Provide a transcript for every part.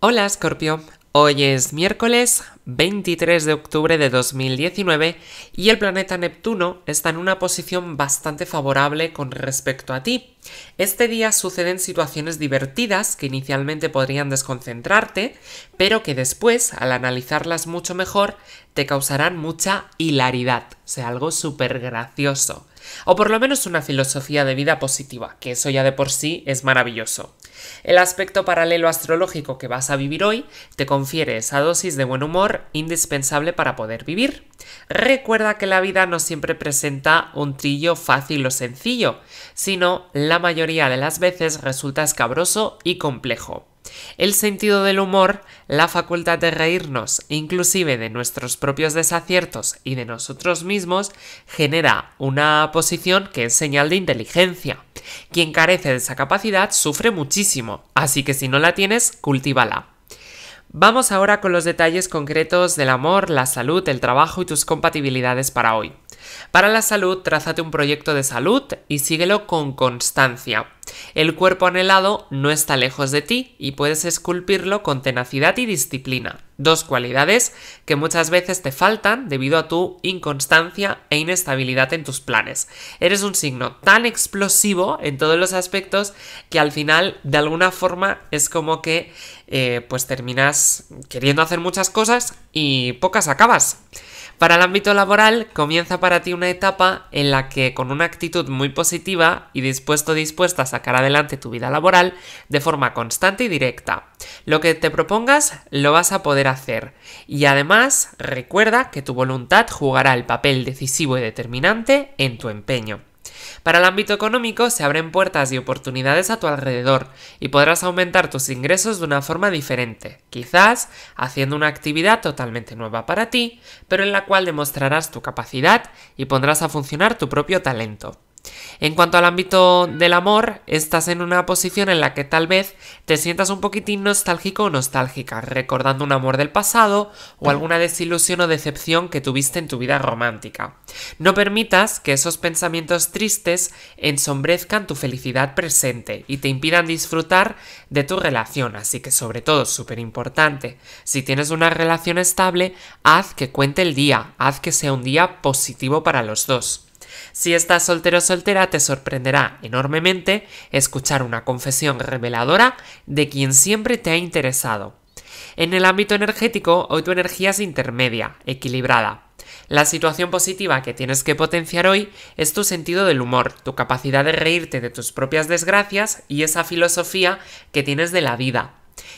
Hola Scorpio, hoy es miércoles 23 de octubre de 2019 y el planeta Neptuno está en una posición bastante favorable con respecto a ti. Este día suceden situaciones divertidas que inicialmente podrían desconcentrarte, pero que después, al analizarlas mucho mejor, te causarán mucha hilaridad, o sea, algo súper gracioso. O por lo menos una filosofía de vida positiva, que eso ya de por sí es maravilloso. El aspecto paralelo astrológico que vas a vivir hoy te confiere esa dosis de buen humor indispensable para poder vivir. Recuerda que la vida no siempre presenta un trillo fácil o sencillo, sino la mayoría de las veces resulta escabroso y complejo. El sentido del humor, la facultad de reírnos, inclusive de nuestros propios desaciertos y de nosotros mismos, genera una posición que es señal de inteligencia. Quien carece de esa capacidad sufre muchísimo, así que si no la tienes, cultívala. Vamos ahora con los detalles concretos del amor, la salud, el trabajo y tus compatibilidades para hoy. Para la salud, trázate un proyecto de salud y síguelo con constancia. El cuerpo anhelado no está lejos de ti y puedes esculpirlo con tenacidad y disciplina, dos cualidades que muchas veces te faltan debido a tu inconstancia e inestabilidad en tus planes. Eres un signo tan explosivo en todos los aspectos que al final de alguna forma es como que eh, pues terminas queriendo hacer muchas cosas y pocas acabas. Para el ámbito laboral, comienza para ti una etapa en la que con una actitud muy positiva y dispuesto dispuesta a sacar adelante tu vida laboral de forma constante y directa. Lo que te propongas lo vas a poder hacer. Y además, recuerda que tu voluntad jugará el papel decisivo y determinante en tu empeño. Para el ámbito económico se abren puertas y oportunidades a tu alrededor y podrás aumentar tus ingresos de una forma diferente, quizás haciendo una actividad totalmente nueva para ti, pero en la cual demostrarás tu capacidad y pondrás a funcionar tu propio talento. En cuanto al ámbito del amor, estás en una posición en la que tal vez te sientas un poquitín nostálgico o nostálgica, recordando un amor del pasado o alguna desilusión o decepción que tuviste en tu vida romántica. No permitas que esos pensamientos tristes ensombrezcan tu felicidad presente y te impidan disfrutar de tu relación, así que sobre todo, súper importante, si tienes una relación estable, haz que cuente el día, haz que sea un día positivo para los dos. Si estás soltero o soltera, te sorprenderá enormemente escuchar una confesión reveladora de quien siempre te ha interesado. En el ámbito energético, hoy tu energía es intermedia, equilibrada. La situación positiva que tienes que potenciar hoy es tu sentido del humor, tu capacidad de reírte de tus propias desgracias y esa filosofía que tienes de la vida,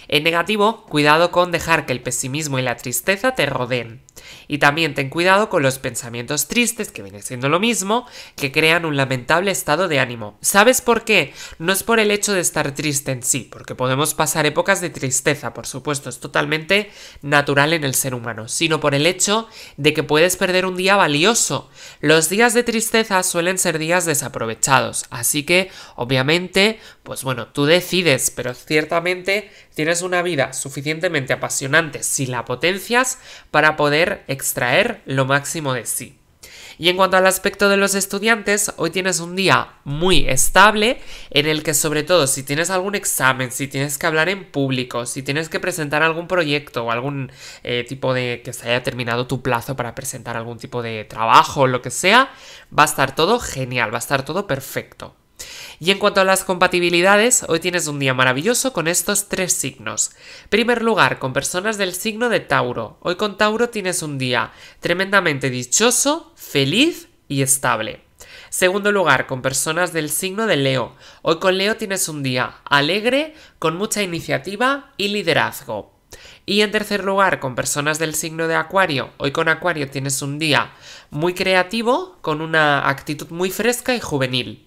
en negativo, cuidado con dejar que el pesimismo y la tristeza te rodeen. Y también ten cuidado con los pensamientos tristes, que viene siendo lo mismo, que crean un lamentable estado de ánimo. ¿Sabes por qué? No es por el hecho de estar triste en sí, porque podemos pasar épocas de tristeza, por supuesto, es totalmente natural en el ser humano, sino por el hecho de que puedes perder un día valioso. Los días de tristeza suelen ser días desaprovechados, así que, obviamente, pues bueno, tú decides, pero ciertamente tienes una vida suficientemente apasionante si la potencias para poder extraer lo máximo de sí. Y en cuanto al aspecto de los estudiantes, hoy tienes un día muy estable en el que sobre todo si tienes algún examen, si tienes que hablar en público, si tienes que presentar algún proyecto o algún eh, tipo de que se haya terminado tu plazo para presentar algún tipo de trabajo o lo que sea, va a estar todo genial, va a estar todo perfecto. Y en cuanto a las compatibilidades, hoy tienes un día maravilloso con estos tres signos. Primer lugar, con personas del signo de Tauro. Hoy con Tauro tienes un día tremendamente dichoso, feliz y estable. Segundo lugar, con personas del signo de Leo. Hoy con Leo tienes un día alegre, con mucha iniciativa y liderazgo. Y en tercer lugar, con personas del signo de Acuario. Hoy con Acuario tienes un día muy creativo, con una actitud muy fresca y juvenil.